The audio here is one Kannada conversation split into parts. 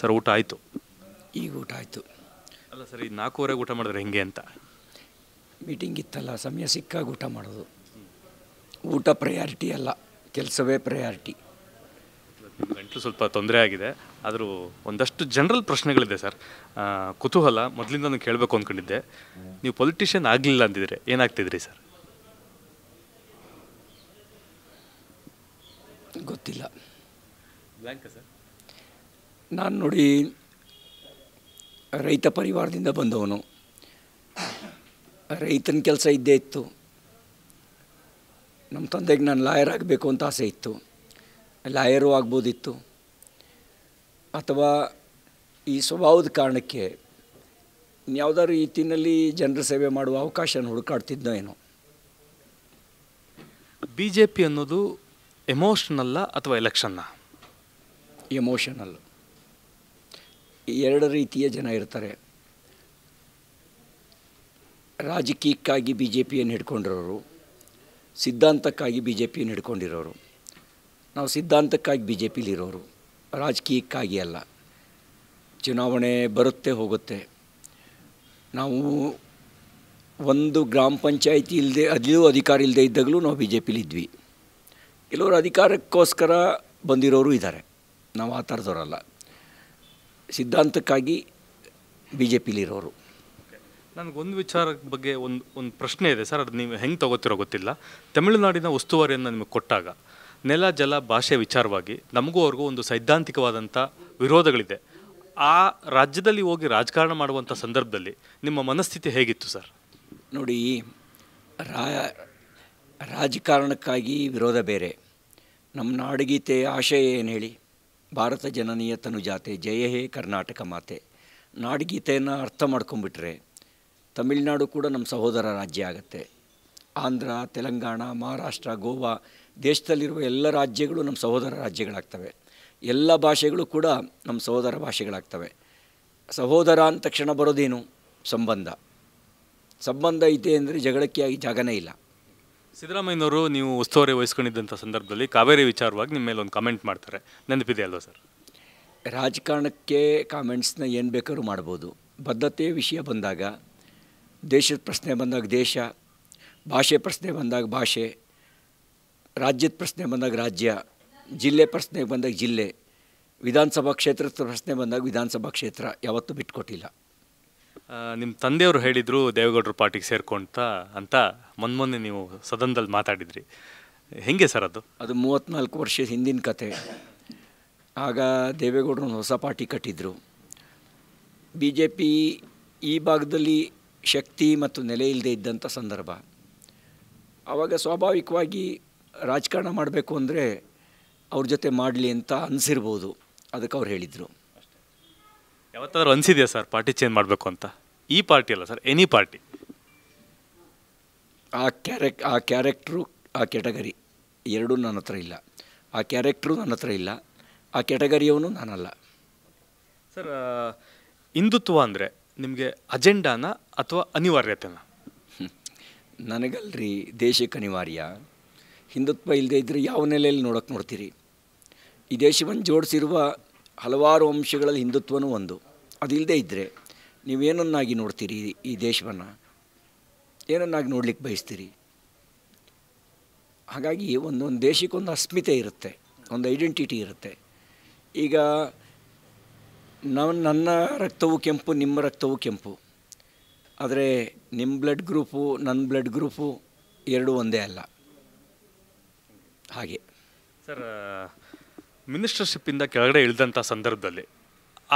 ಸರ್ ಊಟ ಆಯಿತು ಈಗ ಊಟ ಆಯಿತು ಅಲ್ಲ ಸರ್ ಈಗ ನಾಲ್ಕೂವರೆಗೆ ಊಟ ಮಾಡಿದ್ರೆ ಹೆಂಗೆ ಅಂತ ಮೀಟಿಂಗ್ ಇತ್ತಲ್ಲ ಸಮಯ ಸಿಕ್ಕಾಗ ಊಟ ಮಾಡೋದು ಊಟ ಪ್ರಯಾರಿಟಿ ಅಲ್ಲ ಕೆಲಸವೇ ಪ್ರಯಾರಿಟಿ ಗಂಟಲು ಸ್ವಲ್ಪ ತೊಂದರೆ ಆಗಿದೆ ಆದರೂ ಒಂದಷ್ಟು ಜನರಲ್ ಪ್ರಶ್ನೆಗಳಿದೆ ಸರ್ ಕುತೂಹಲ ಮೊದಲಿಂದ ಕೇಳಬೇಕು ಅಂದ್ಕೊಂಡಿದ್ದೆ ನೀವು ಪೊಲಿಟಿಷಿಯನ್ ಆಗಲಿಲ್ಲ ಅಂದಿದ್ರೆ ಏನಾಗ್ತಿದ್ರಿ ಸರ್ ಗೊತ್ತಿಲ್ಲ ಬ್ಯಾಂಕ್ ಸರ್ ನಾನು ನೋಡಿ ರೈತ ಪರಿವಾರದಿಂದ ಬಂದವನು ರೈತನ ಕೆಲಸ ಇದ್ದೇ ಇತ್ತು ನಮ್ಮ ತಂದೆಗೆ ನಾನು ಲಾಯರ್ ಆಗಬೇಕು ಅಂತ ಆಸೆ ಇತ್ತು ಲಾಯರು ಆಗ್ಬೋದಿತ್ತು ಅಥವಾ ಈ ಸ್ವಭಾವದ ಕಾರಣಕ್ಕೆ ಈ ರೀತಿಯಲ್ಲಿ ಜನರ ಸೇವೆ ಮಾಡುವ ಅವಕಾಶ ಹುಡುಕಾಡ್ತಿದ್ದ ಏನೋ ಬಿ ಜೆ ಪಿ ಅನ್ನೋದು ಎಮೋಷನಲ್ಲ ಅಥವಾ ಎಲೆಕ್ಷನ್ನ ಎಮೋಷನಲ್ ಎರಡು ರೀತಿಯ ಜನ ಇರ್ತಾರೆ ರಾಜಕೀಯಕ್ಕಾಗಿ ಬಿ ಜೆ ಪಿಯನ್ನು ಹಿಡ್ಕೊಂಡಿರೋರು ಸಿದ್ಧಾಂತಕ್ಕಾಗಿ ಬಿ ಜೆ ಪಿಯನ್ನು ಹಿಡ್ಕೊಂಡಿರೋರು ನಾವು ಸಿದ್ಧಾಂತಕ್ಕಾಗಿ ಬಿ ಜೆ ಪಿಲಿರೋರು ರಾಜಕೀಯಕ್ಕಾಗಿ ಅಲ್ಲ ಚುನಾವಣೆ ಬರುತ್ತೆ ಹೋಗುತ್ತೆ ನಾವು ಒಂದು ಗ್ರಾಮ ಪಂಚಾಯಿತಿ ಇಲ್ಲದೆ ಅಲ್ಲೂ ಅಧಿಕಾರ ಇಲ್ಲದೆ ಇದ್ದಾಗಲೂ ನಾವು ಬಿ ಜೆ ಪಿಲಿದ್ವಿ ಕೆಲವರು ಅಧಿಕಾರಕ್ಕೋಸ್ಕರ ಬಂದಿರೋರು ಇದ್ದಾರೆ ನಾವು ಆ ಥರದವರಲ್ಲ ಸಿದ್ಧಾಂತಕ್ಕಾಗಿ ಬಿ ಜೆ ಪಿಲಿರೋರು ನನಗೊಂದು ವಿಚಾರ ಬಗ್ಗೆ ಒಂದು ಒಂದು ಪ್ರಶ್ನೆ ಇದೆ ಸರ್ ಅದು ನೀವು ಹೆಂಗೆ ತೊಗೋತಿರೋ ಗೊತ್ತಿಲ್ಲ ತಮಿಳುನಾಡಿನ ಉಸ್ತುವಾರಿಯನ್ನು ನಿಮಗೆ ಕೊಟ್ಟಾಗ ನೆಲ ಜಲ ಭಾಷೆ ವಿಚಾರವಾಗಿ ನಮಗೂ ಅವ್ರಿಗೂ ಒಂದು ಸೈದ್ಧಾಂತಿಕವಾದಂಥ ವಿರೋಧಗಳಿದೆ ಆ ರಾಜ್ಯದಲ್ಲಿ ಹೋಗಿ ರಾಜಕಾರಣ ಮಾಡುವಂಥ ಸಂದರ್ಭದಲ್ಲಿ ನಿಮ್ಮ ಮನಸ್ಥಿತಿ ಹೇಗಿತ್ತು ಸರ್ ನೋಡಿ ರಾ ರಾಜಕಾರಣಕ್ಕಾಗಿ ವಿರೋಧ ಬೇರೆ ನಮ್ಮ ನಾಡಗೀತೆ ಆಶಯ ಏನು ಹೇಳಿ ಭಾರತ ಜನನೀಯ ತನುಜಾತೆ ಜಯ ಹೇ ಕರ್ನಾಟಕ ಮಾತೆ ನಾಡಗೀತೆಯನ್ನು ಅರ್ಥ ಮಾಡ್ಕೊಂಬಿಟ್ರೆ ತಮಿಳುನಾಡು ಕೂಡ ನಮ್ಮ ಸಹೋದರ ರಾಜ್ಯ ಆಗುತ್ತೆ ಆಂಧ್ರ ತೆಲಂಗಾಣ ಮಹಾರಾಷ್ಟ್ರ ಗೋವಾ ದೇಶದಲ್ಲಿರುವ ಎಲ್ಲ ರಾಜ್ಯಗಳು ನಮ್ಮ ಸಹೋದರ ರಾಜ್ಯಗಳಾಗ್ತವೆ ಎಲ್ಲ ಭಾಷೆಗಳು ಕೂಡ ನಮ್ಮ ಸಹೋದರ ಭಾಷೆಗಳಾಗ್ತವೆ ಸಹೋದರ ಅಂದ ತಕ್ಷಣ ಬರೋದೇನು ಸಂಬಂಧ ಸಂಬಂಧ ಇದೆ ಅಂದರೆ ಜಗಳಕ್ಕೆ ಆಗಿ ಜಾಗನೇ ಇಲ್ಲ ಸಿದ್ದರಾಮಯ್ಯನವರು ನೀವು ಉಸ್ತುವಾರಿ ವಹಿಸ್ಕೊಂಡಿದ್ದಂಥ ಸಂದರ್ಭದಲ್ಲಿ ಕಾವೇರಿ ವಿಚಾರವಾಗಿ ನಿಮ್ಮ ಮೇಲೆ ಒಂದು ಕಮೆಂಟ್ ಮಾಡ್ತಾರೆ ನೆನಪಿದೆ ಅಲ್ವಾ ಸರ್ ರಾಜಕಾರಣಕ್ಕೆ ಕಾಮೆಂಟ್ಸ್ನ ಏನು ಬೇಕಾದ್ರೂ ಮಾಡ್ಬೋದು ಬದ್ಧತೆ ವಿಷಯ ಬಂದಾಗ ದೇಶದ ಪ್ರಶ್ನೆ ಬಂದಾಗ ದೇಶ ಭಾಷೆ ಪ್ರಶ್ನೆ ಬಂದಾಗ ಭಾಷೆ ರಾಜ್ಯದ ಪ್ರಶ್ನೆ ಬಂದಾಗ ರಾಜ್ಯ ಜಿಲ್ಲೆ ಪ್ರಶ್ನೆಗೆ ಬಂದಾಗ ಜಿಲ್ಲೆ ವಿಧಾನಸಭಾ ಕ್ಷೇತ್ರದ ಪ್ರಶ್ನೆ ಬಂದಾಗ ವಿಧಾನಸಭಾ ಕ್ಷೇತ್ರ ಯಾವತ್ತೂ ಬಿಟ್ಕೊಟ್ಟಿಲ್ಲ ನಿಮ್ಮ ತಂದೆಯವರು ಹೇಳಿದರು ದೇವೇಗೌಡರು ಪಾರ್ಟಿಗೆ ಸೇರ್ಕೊಂತ ಅಂತ ಮೊನ್ನೆ ನೀವು ಸದನದಲ್ಲಿ ಮಾತಾಡಿದ್ರಿ ಹೆಂಗೆ ಸರ್ ಅದು ಅದು ಮೂವತ್ತ್ನಾಲ್ಕು ವರ್ಷದ ಹಿಂದಿನ ಕತೆ ಆಗ ದೇವೇಗೌಡರು ಒಂದು ಹೊಸ ಪಾರ್ಟಿ ಕಟ್ಟಿದ್ರು ಬಿ ಜೆ ಪಿ ಈ ಭಾಗದಲ್ಲಿ ಶಕ್ತಿ ಮತ್ತು ನೆಲೆ ಇಲ್ಲದೆ ಇದ್ದಂಥ ಸಂದರ್ಭ ಆವಾಗ ಸ್ವಾಭಾವಿಕವಾಗಿ ರಾಜಕಾರಣ ಮಾಡಬೇಕು ಅಂದರೆ ಅವ್ರ ಜೊತೆ ಮಾಡಲಿ ಅಂತ ಅನಿಸಿರ್ಬೋದು ಅದಕ್ಕೆ ಅವ್ರು ಹೇಳಿದರು ಯಾವತ್ತಾದ್ರೂ ಅನಿಸಿದೆಯಾ ಸರ್ ಪಾರ್ಟಿ ಚೇಂಜ್ ಮಾಡಬೇಕು ಅಂತ ಈ ಪಾರ್ಟಿ ಅಲ್ಲ ಸರ್ ಎನಿ ಪಾರ್ಟಿ ಆ ಕ್ಯಾರೆಕ್ ಆ ಕ್ಯಾರೆಕ್ಟ್ರು ಆ ಕ್ಯಾಟಗರಿ ಎರಡೂ ನನ್ನ ಹತ್ರ ಇಲ್ಲ ಆ ಕ್ಯಾರೆಕ್ಟ್ರು ನನ್ನ ಹತ್ರ ಇಲ್ಲ ಆ ಕ್ಯಾಟಗರಿಯವನು ನಾನಲ್ಲ ಸರ್ ಹಿಂದುತ್ವ ಅಂದರೆ ನಿಮಗೆ ಅಜೆಂಡಾನ ಅಥವಾ ಅನಿವಾರ್ಯತೆನ ನನಗಲ್ರಿ ದೇಶಕ್ಕೆ ಅನಿವಾರ್ಯ ಹಿಂದುತ್ವ ಇಲ್ಲದೆ ಇದ್ದರೆ ಯಾವ ನೆಲೆಯಲ್ಲಿ ನೋಡೋಕ್ಕೆ ನೋಡ್ತೀರಿ ಈ ದೇಶವನ್ನು ಜೋಡಿಸಿರುವ ಹಲವಾರು ಅಂಶಗಳಲ್ಲಿ ಹಿಂದುತ್ವನೂ ಒಂದು ಅದಿಲ್ಲದೆ ಇದ್ದರೆ ನೀವೇನನ್ನಾಗಿ ನೋಡ್ತೀರಿ ಈ ದೇಶವನ್ನು ಏನನ್ನಾಗಿ ನೋಡಲಿಕ್ಕೆ ಬಯಸ್ತೀರಿ ಹಾಗಾಗಿ ಒಂದೊಂದು ದೇಶಕ್ಕೊಂದು ಅಸ್ಮಿತೆ ಇರುತ್ತೆ ಒಂದು ಐಡೆಂಟಿಟಿ ಇರುತ್ತೆ ಈಗ ನನ್ನ ರಕ್ತವು ಕೆಂಪು ನಿಮ್ಮ ರಕ್ತವು ಕೆಂಪು ಆದರೆ ನಿಮ್ಮ ಬ್ಲಡ್ ಗ್ರೂಪು ನನ್ನ ಬ್ಲಡ್ ಗ್ರೂಪು ಎರಡೂ ಒಂದೇ ಅಲ್ಲ ಹಾಗೆ ಸರ್ ಮಿನಿಸ್ಟರ್ಶಿಪ್ಪಿಂದ ಕೆಳಗಡೆ ಇಳಿದಂಥ ಸಂದರ್ಭದಲ್ಲಿ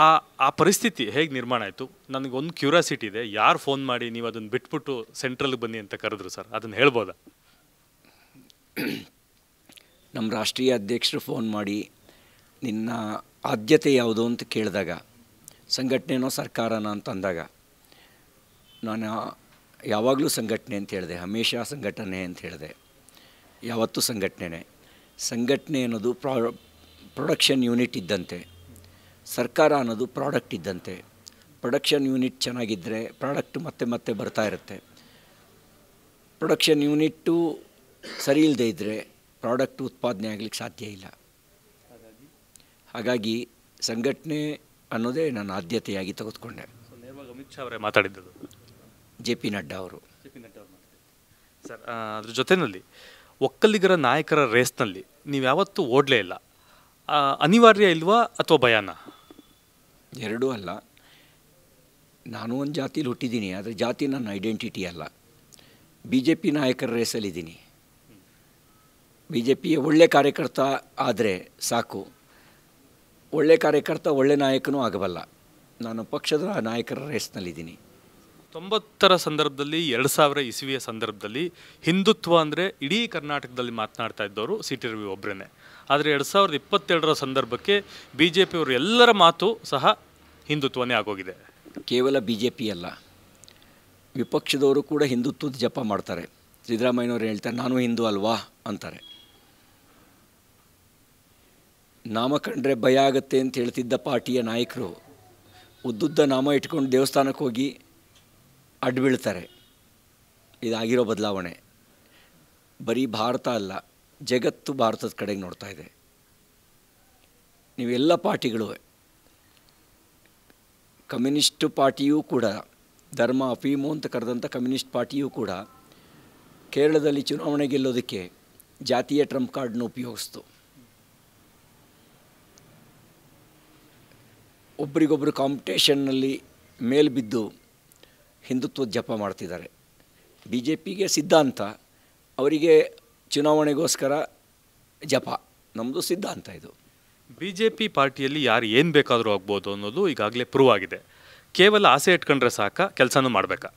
ಆ ಆ ಪರಿಸ್ಥಿತಿ ಹೇಗೆ ನಿರ್ಮಾಣ ಆಯಿತು ನನಗೊಂದು ಕ್ಯೂರಿಯಾಸಿಟಿ ಇದೆ ಯಾರು ಫೋನ್ ಮಾಡಿ ನೀವು ಅದನ್ನು ಬಿಟ್ಬಿಟ್ಟು ಸೆಂಟ್ರಲ್ಗೆ ಬನ್ನಿ ಅಂತ ಕರೆದ್ರು ಸರ್ ಅದನ್ನು ಹೇಳ್ಬೋದಾ ನಮ್ಮ ರಾಷ್ಟ್ರೀಯ ಅಧ್ಯಕ್ಷರು ಫೋನ್ ಮಾಡಿ ನಿನ್ನ ಆದ್ಯತೆ ಯಾವುದು ಅಂತ ಕೇಳಿದಾಗ ಸಂಘಟನೆನೋ ಸರ್ಕಾರನ ಅಂತಂದಾಗ ನಾನು ಯಾವಾಗಲೂ ಸಂಘಟನೆ ಅಂತ ಹೇಳಿದೆ ಹಮೇಶ ಸಂಘಟನೆ ಅಂತ ಹೇಳಿದೆ ಯಾವತ್ತೂ ಸಂಘಟನೆ ಸಂಘಟನೆ ಅನ್ನೋದು ಪ್ರಾ ಪ್ರೊಡಕ್ಷನ್ ಯೂನಿಟ್ ಇದ್ದಂತೆ ಸರ್ಕಾರ ಅನ್ನೋದು ಪ್ರಾಡಕ್ಟ್ ಇದ್ದಂತೆ ಪ್ರೊಡಕ್ಷನ್ ಯೂನಿಟ್ ಚೆನ್ನಾಗಿದ್ದರೆ ಪ್ರಾಡಕ್ಟ್ ಮತ್ತೆ ಮತ್ತೆ ಬರ್ತಾ ಇರುತ್ತೆ ಪ್ರೊಡಕ್ಷನ್ ಯೂನಿಟ್ಟು ಸರಿ ಇಲ್ಲದೇ ಇದ್ದರೆ ಪ್ರಾಡಕ್ಟ್ ಉತ್ಪಾದನೆ ಆಗಲಿಕ್ಕೆ ಸಾಧ್ಯ ಇಲ್ಲ ಹಾಗಾಗಿ ಸಂಘಟನೆ ಅನ್ನೋದೇ ನಾನು ಆದ್ಯತೆಯಾಗಿ ತೆಗೆದುಕೊಂಡೆ ಅಮಿತ್ ಶಾ ಅವರೇ ಮಾತಾಡಿದ್ದು ಜೆ ಪಿ ನಡ್ಡಾ ಅವರು ಜೆ ಪಿ ನಡ್ಡಾ ಅವರು ಸರ್ ಅದ್ರ ಜೊತೆಯಲ್ಲಿ ಒಕ್ಕಲಿಗರ ನಾಯಕರ ರೇಸ್ನಲ್ಲಿ ನೀವು ಯಾವತ್ತೂ ಓಡಲೇ ಇಲ್ಲ ಅನಿವಾರ್ಯ ಇಲ್ವಾ ಅಥವಾ ಭಯಾನ ಎರಡೂ ಅಲ್ಲ ನಾನು ಒಂದು ಜಾತಿಲಿ ಹುಟ್ಟಿದ್ದೀನಿ ಆದರೆ ಜಾತಿ ನನ್ನ ಐಡೆಂಟಿಟಿ ಅಲ್ಲ ಬಿ ಜೆ ಪಿ ನಾಯಕರ ರೇಸಲ್ಲಿದ್ದೀನಿ ಬಿ ಜೆ ಪಿಯ ಒಳ್ಳೆ ಕಾರ್ಯಕರ್ತ ಆದರೆ ಸಾಕು ಒಳ್ಳೆ ಕಾರ್ಯಕರ್ತ ಒಳ್ಳೆ ನಾಯಕನೂ ಆಗಬಲ್ಲ ನಾನು ಪಕ್ಷದ ನಾಯಕರ ರೇಸ್ನಲ್ಲಿದ್ದೀನಿ ತೊಂಬತ್ತರ ಸಂದರ್ಭದಲ್ಲಿ ಎರಡು ಸಾವಿರ ಇಸವಿಯ ಸಂದರ್ಭದಲ್ಲಿ ಹಿಂದುತ್ವ ಅಂದರೆ ಇಡೀ ಕರ್ನಾಟಕದಲ್ಲಿ ಮಾತನಾಡ್ತಾ ಇದ್ದವರು ಸಿ ಟಿ ರವಿ ಒಬ್ಬರೇ ಆದರೆ ಎರಡು ಸಾವಿರದ ಇಪ್ಪತ್ತೆರಡರ ಸಂದರ್ಭಕ್ಕೆ ಬಿ ಜೆ ಪಿಯವರು ಎಲ್ಲರ ಮಾತು ಸಹ ಹಿಂದುತ್ವನೇ ಆಗೋಗಿದೆ ಕೇವಲ ಬಿ ಜೆ ಪಿ ಅಲ್ಲ ವಿಪಕ್ಷದವರು ಕೂಡ ಹಿಂದುತ್ವದ ಜಪ ಮಾಡ್ತಾರೆ ಸಿದ್ದರಾಮಯ್ಯನವರು ಹೇಳ್ತಾರೆ ನಾನು ಹಿಂದೂ ಅಲ್ವಾ ಅಂತಾರೆ ನಾಮ ಕಂಡ್ರೆ ಭಯ ಆಗುತ್ತೆ ಅಂತ ಹೇಳ್ತಿದ್ದ ಪಾರ್ಟಿಯ ನಾಯಕರು ಉದ್ದುದ್ದ ನಾಮ ಇಟ್ಕೊಂಡು ದೇವಸ್ಥಾನಕ್ಕೆ ಹೋಗಿ ಅಡ್ಡು ಇದಾಗಿರೋ ಬದಲಾವಣೆ ಬರೀ ಭಾರತ ಅಲ್ಲ ಜಗತ್ತು ಭಾರತದ ಕಡೆಗೆ ನೋಡ್ತಾ ಇದೆ ನೀವೆಲ್ಲ ಪಾರ್ಟಿಗಳು ಕಮ್ಯುನಿಸ್ಟ್ ಪಾರ್ಟಿಯೂ ಕೂಡ ಧರ್ಮ ಅಫೀಮು ಅಂತ ಕರೆದಂಥ ಕಮ್ಯುನಿಸ್ಟ್ ಪಾರ್ಟಿಯೂ ಕೂಡ ಕೇರಳದಲ್ಲಿ ಚುನಾವಣೆ ಗೆಲ್ಲೋದಕ್ಕೆ ಜಾತಿಯ ಟ್ರಂಪ್ ಕಾರ್ಡ್ನ ಉಪಯೋಗಿಸ್ತು ಒಬ್ರಿಗೊಬ್ಬರು ಕಾಂಪಿಟೇಷನ್ನಲ್ಲಿ ಮೇಲ್ಬಿದ್ದು ಹಿಂದುತ್ವ ಜಪ ಮಾಡ್ತಿದ್ದಾರೆ ಬಿ ಜೆ ಪಿಗೆ ಸಿದ್ಧಾಂತ ಅವರಿಗೆ ಚುನಾವಣೆಗೋಸ್ಕರ ಜಪ ನಮ್ಮದು ಸಿದ್ಧಾಂತ ಇದು ಬಿ ಜೆ ಪಿ ಪಾರ್ಟಿಯಲ್ಲಿ ಯಾರು ಏನು ಬೇಕಾದರೂ ಆಗ್ಬೋದು ಅನ್ನೋದು ಈಗಾಗಲೇ ಪ್ರೂವ್ ಆಗಿದೆ ಕೇವಲ ಆಸೆ ಇಟ್ಕೊಂಡ್ರೆ ಸಾಕ ಕೆಲಸನೂ ಮಾಡಬೇಕಾ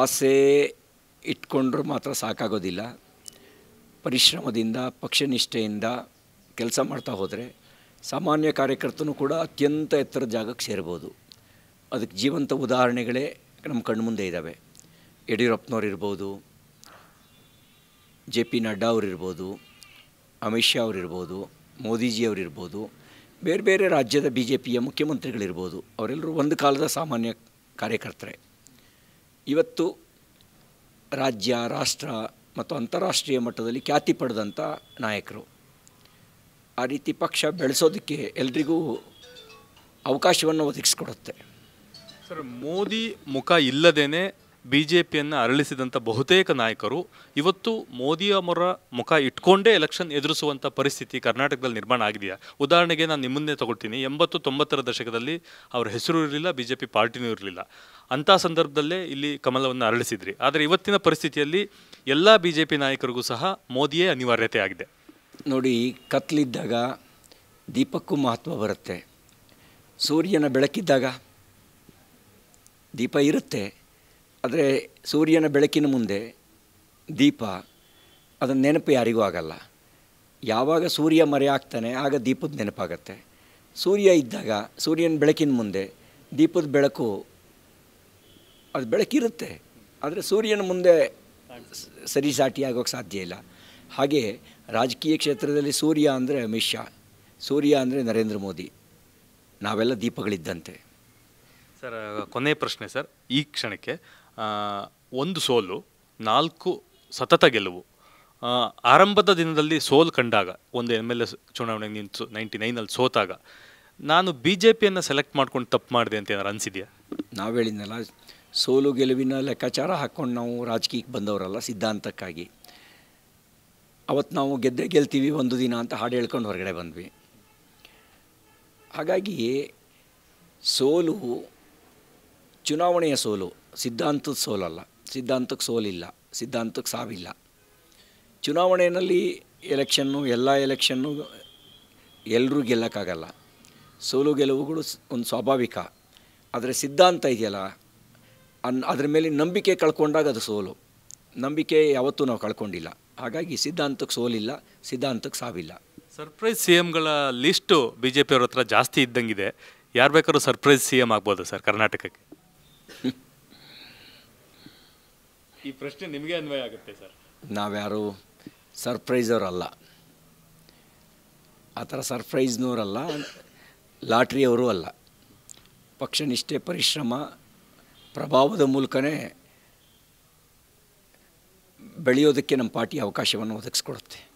ಆಸೆ ಇಟ್ಕೊಂಡ್ರೆ ಮಾತ್ರ ಸಾಕಾಗೋದಿಲ್ಲ ಪರಿಶ್ರಮದಿಂದ ಪಕ್ಷನಿಷ್ಠೆಯಿಂದ ಕೆಲಸ ಮಾಡ್ತಾ ಹೋದರೆ ಸಾಮಾನ್ಯ ಕಾರ್ಯಕರ್ತನೂ ಕೂಡ ಅತ್ಯಂತ ಎತ್ತರ ಜಾಗಕ್ಕೆ ಸೇರ್ಬೋದು ಅದಕ್ಕೆ ಜೀವಂತ ಉದಾಹರಣೆಗಳೇ ನಮ್ಮ ಕಣ್ಮುಂದೆ ಇದ್ದಾವೆ ಯಡಿಯೂರಪ್ಪನವ್ರು ಇರ್ಬೋದು ಜೆ ಪಿ ನಡ್ಡಾ ಅವರಿರ್ಬೋದು ಅಮಿತ್ ಶಾ ಅವರಿರ್ಬೋದು ಇರ್ಬೋದು ಬೇರೆ ಬೇರೆ ರಾಜ್ಯದ ಬಿ ಜೆ ಪಿಯ ಮುಖ್ಯಮಂತ್ರಿಗಳಿರ್ಬೋದು ಅವರೆಲ್ಲರೂ ಒಂದು ಕಾಲದ ಸಾಮಾನ್ಯ ಕಾರ್ಯಕರ್ತರೇ ಇವತ್ತು ರಾಜ್ಯ ರಾಷ್ಟ್ರ ಮತ್ತು ಅಂತಾರಾಷ್ಟ್ರೀಯ ಮಟ್ಟದಲ್ಲಿ ಖ್ಯಾತಿ ಪಡೆದಂಥ ನಾಯಕರು ಆ ರೀತಿ ಪಕ್ಷ ಬೆಳೆಸೋದಕ್ಕೆ ಎಲ್ರಿಗೂ ಅವಕಾಶವನ್ನು ಒದಗಿಸ್ಕೊಡುತ್ತೆ ಸರ್ ಮೋದಿ ಮುಖ ಇಲ್ಲದೇನೆ ಬಿ ಜೆ ಪಿಯನ್ನು ಅರಳಿಸಿದಂಥ ಬಹುತೇಕ ನಾಯಕರು ಇವತ್ತು ಮೋದಿಯ ಮೊರ ಮುಖ ಇಟ್ಕೊಂಡೇ ಎಲೆಕ್ಷನ್ ಎದುರಿಸುವಂಥ ಪರಿಸ್ಥಿತಿ ಕರ್ನಾಟಕದಲ್ಲಿ ನಿರ್ಮಾಣ ಆಗಿದೆಯಾ ಉದಾಹರಣೆಗೆ ನಾನು ನಿಮ್ಮನ್ನೇ ತಗೊಳ್ತೀನಿ ಎಂಬತ್ತು ತೊಂಬತ್ತರ ದಶಕದಲ್ಲಿ ಅವರ ಹೆಸರು ಇರಲಿಲ್ಲ ಬಿ ಜೆ ಪಿ ಪಾರ್ಟಿನೂ ಇರಲಿಲ್ಲ ಅಂಥ ಸಂದರ್ಭದಲ್ಲೇ ಇಲ್ಲಿ ಕಮಲವನ್ನು ಅರಳಿಸಿದ್ರಿ ಆದರೆ ಇವತ್ತಿನ ಪರಿಸ್ಥಿತಿಯಲ್ಲಿ ಎಲ್ಲ ಬಿ ಜೆ ಪಿ ನಾಯಕರಿಗೂ ಸಹ ಮೋದಿಯೇ ಅನಿವಾರ್ಯತೆ ಆಗಿದೆ ನೋಡಿ ಕತ್ತಲಿದ್ದಾಗ ದೀಪಕ್ಕೂ ಮಹತ್ವ ಬರುತ್ತೆ ಸೂರ್ಯನ ಬೆಳಕಿದ್ದಾಗ ದೀಪ ಇರುತ್ತೆ ಆದರೆ ಸೂರ್ಯನ ಬೆಳಕಿನ ಮುಂದೆ ದೀಪ ಅದರ ನೆನಪು ಯಾರಿಗೂ ಆಗಲ್ಲ ಯಾವಾಗ ಸೂರ್ಯ ಮರೆಯಾಗ್ತಾನೆ ಆಗ ದೀಪದ ನೆನಪಾಗತ್ತೆ ಸೂರ್ಯ ಇದ್ದಾಗ ಸೂರ್ಯನ ಬೆಳಕಿನ ಮುಂದೆ ದೀಪದ ಬೆಳಕು ಅದು ಬೆಳಕಿರುತ್ತೆ ಆದರೆ ಸೂರ್ಯನ ಮುಂದೆ ಸರಿಸಾಟಿಯಾಗೋಕ್ಕೆ ಸಾಧ್ಯ ಇಲ್ಲ ಹಾಗೆಯೇ ರಾಜಕೀಯ ಕ್ಷೇತ್ರದಲ್ಲಿ ಸೂರ್ಯ ಅಂದರೆ ಅಮಿತ್ ಶಾ ಸೂರ್ಯ ಅಂದರೆ ನರೇಂದ್ರ ಮೋದಿ ನಾವೆಲ್ಲ ದೀಪಗಳಿದ್ದಂತೆ ಸರ್ ಕೊನೆಯ ಪ್ರಶ್ನೆ ಸರ್ ಈ ಕ್ಷಣಕ್ಕೆ ಒಂದು ಸೋಲು ನಾಲ್ಕು ಸತತ ಗೆಲುವು ಆರಂಭದ ದಿನದಲ್ಲಿ ಸೋಲು ಕಂಡಾಗ ಒಂದು ಎಮ್ ಎಲ್ ಎ ಚುನಾವಣೆಗೆ ನಿಂತು ನೈಂಟಿ ನೈನಲ್ಲಿ ಸೋತಾಗ ನಾನು ಬಿ ಜೆ ಪಿಯನ್ನು ಸೆಲೆಕ್ಟ್ ಮಾಡ್ಕೊಂಡು ತಪ್ಪು ಮಾಡಿದೆ ಅಂತ ಏನಾರು ಅನಿಸಿದೆಯಾ ನಾವು ಹೇಳಿದ್ನಲ್ಲ ಸೋಲು ಗೆಲುವಿನ ಲೆಕ್ಕಾಚಾರ ಹಾಕ್ಕೊಂಡು ನಾವು ರಾಜಕೀಯಕ್ಕೆ ಬಂದವರಲ್ಲ ಸಿದ್ಧಾಂತಕ್ಕಾಗಿ ಅವತ್ತು ನಾವು ಗೆದ್ದೆ ಗೆಲ್ತೀವಿ ಒಂದು ದಿನ ಅಂತ ಹಾಡು ಹೇಳ್ಕೊಂಡು ಹೊರಗಡೆ ಬಂದ್ವಿ ಹಾಗಾಗಿ ಸೋಲು ಚುನಾವಣೆಯ ಸೋಲು ಸಿದ್ಧಾಂತದ ಸೋಲಲ್ಲ ಸಿದ್ಧಾಂತಕ್ಕೆ ಸೋಲಿಲ್ಲ ಸಿದ್ಧಾಂತಕ್ಕೆ ಸಾವಿಲ್ಲ ಚುನಾವಣೆಯಲ್ಲಿ ಎಲೆಕ್ಷನ್ನು ಎಲ್ಲ ಎಲೆಕ್ಷನ್ನು ಎಲ್ಲರೂ ಗೆಲ್ಲಕ್ಕಾಗಲ್ಲ ಸೋಲು ಗೆಲುವುಗಳು ಒಂದು ಸ್ವಾಭಾವಿಕ ಆದರೆ ಸಿದ್ಧಾಂತ ಇದೆಯಲ್ಲ ಅನ್ ಅದ್ರ ಮೇಲೆ ನಂಬಿಕೆ ಕಳ್ಕೊಂಡಾಗ ಅದು ಸೋಲು ನಂಬಿಕೆ ಯಾವತ್ತೂ ನಾವು ಕಳ್ಕೊಂಡಿಲ್ಲ ಹಾಗಾಗಿ ಸಿದ್ಧಾಂತಕ್ಕೆ ಸೋಲಿಲ್ಲ ಸಿದ್ಧಾಂತಕ್ಕೆ ಸಾವಿಲ್ಲ ಸರ್ಪ್ರೈಸ್ ಸಿ ಎಂಗಳ ಲಿಸ್ಟು ಬಿ ಜೆ ಹತ್ರ ಜಾಸ್ತಿ ಇದ್ದಂಗಿದೆ ಯಾರು ಬೇಕಾದ್ರೂ ಸರ್ಪ್ರೈಸ್ ಸಿ ಎಮ್ ಆಗ್ಬೋದು ಸರ್ ಕರ್ನಾಟಕಕ್ಕೆ ಈ ಪ್ರಶ್ನೆ ನಿಮಗೆ ಅನ್ವಯ ಆಗುತ್ತೆ ಸರ್ ನಾವ್ಯಾರು ಸರ್ಪ್ರೈಸವರಲ್ಲ ಆ ಥರ ಸರ್ಪ್ರೈಸ್ನವರಲ್ಲ ಲಾಟ್ರಿಯವರು ಅಲ್ಲ ಪಕ್ಷ ನಿಷ್ಠೆ ಪರಿಶ್ರಮ ಪ್ರಭಾವದ ಮೂಲಕನೇ ಬೆಳೆಯೋದಕ್ಕೆ ನಮ್ಮ ಪಾರ್ಟಿ ಅವಕಾಶವನ್ನು ಒದಗಿಸ್ಕೊಡುತ್ತೆ